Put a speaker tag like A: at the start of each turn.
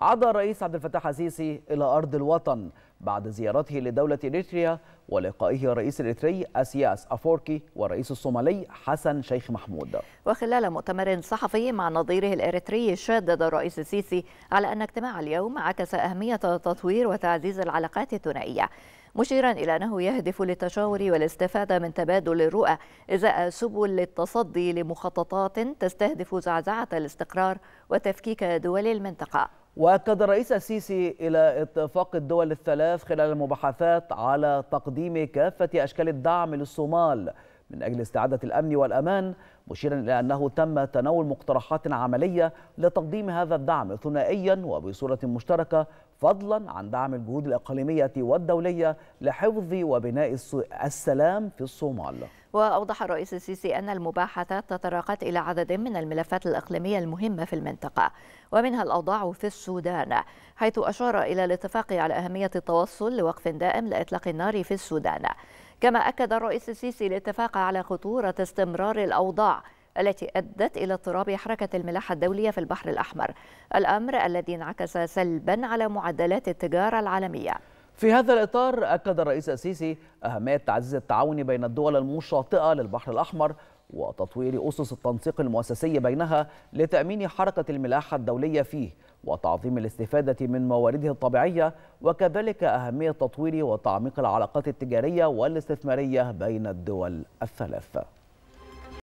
A: عاد الرئيس عبد الفتاح السيسي إلى أرض الوطن بعد زيارته لدولة إريتريا ولقائه الرئيس الإريتري أسياس أفوركي والرئيس الصومالي حسن شيخ محمود
B: وخلال مؤتمر صحفي مع نظيره الإريتري شدد الرئيس السيسي على أن اجتماع اليوم عكس أهمية تطوير وتعزيز العلاقات الثنائية مشيرا إلى أنه يهدف للتشاور والاستفادة من تبادل الرؤى إزاء سبل للتصدي لمخططات تستهدف زعزعة الاستقرار وتفكيك دول المنطقة
A: واكد الرئيس السيسي الى اتفاق الدول الثلاث خلال المباحثات على تقديم كافه اشكال الدعم للصومال من اجل استعاده الامن والامان مشيرا الى انه تم تناول مقترحات عمليه لتقديم هذا الدعم ثنائيا وبصوره مشتركه فضلا عن دعم الجهود الاقليميه والدوليه لحفظ وبناء السلام في الصومال
B: وأوضح الرئيس السيسي أن المباحثات تطرقت إلى عدد من الملفات الإقليمية المهمة في المنطقة ومنها الأوضاع في السودان حيث أشار إلى الاتفاق على أهمية التوصل لوقف دائم لإطلاق النار في السودان كما أكد الرئيس السيسي الاتفاق على خطورة استمرار الأوضاع التي أدت إلى اضطراب حركة الملاحة الدولية في البحر الأحمر الأمر الذي انعكس سلبا على معدلات التجارة العالمية
A: في هذا الإطار أكد الرئيس السيسي أهمية تعزيز التعاون بين الدول المشاطئة للبحر الأحمر وتطوير أسس التنسيق المؤسسي بينها لتأمين حركة الملاحة الدولية فيه وتعظيم الاستفادة من موارده الطبيعية وكذلك أهمية تطوير وتعميق العلاقات التجارية والاستثمارية بين الدول الثلاثة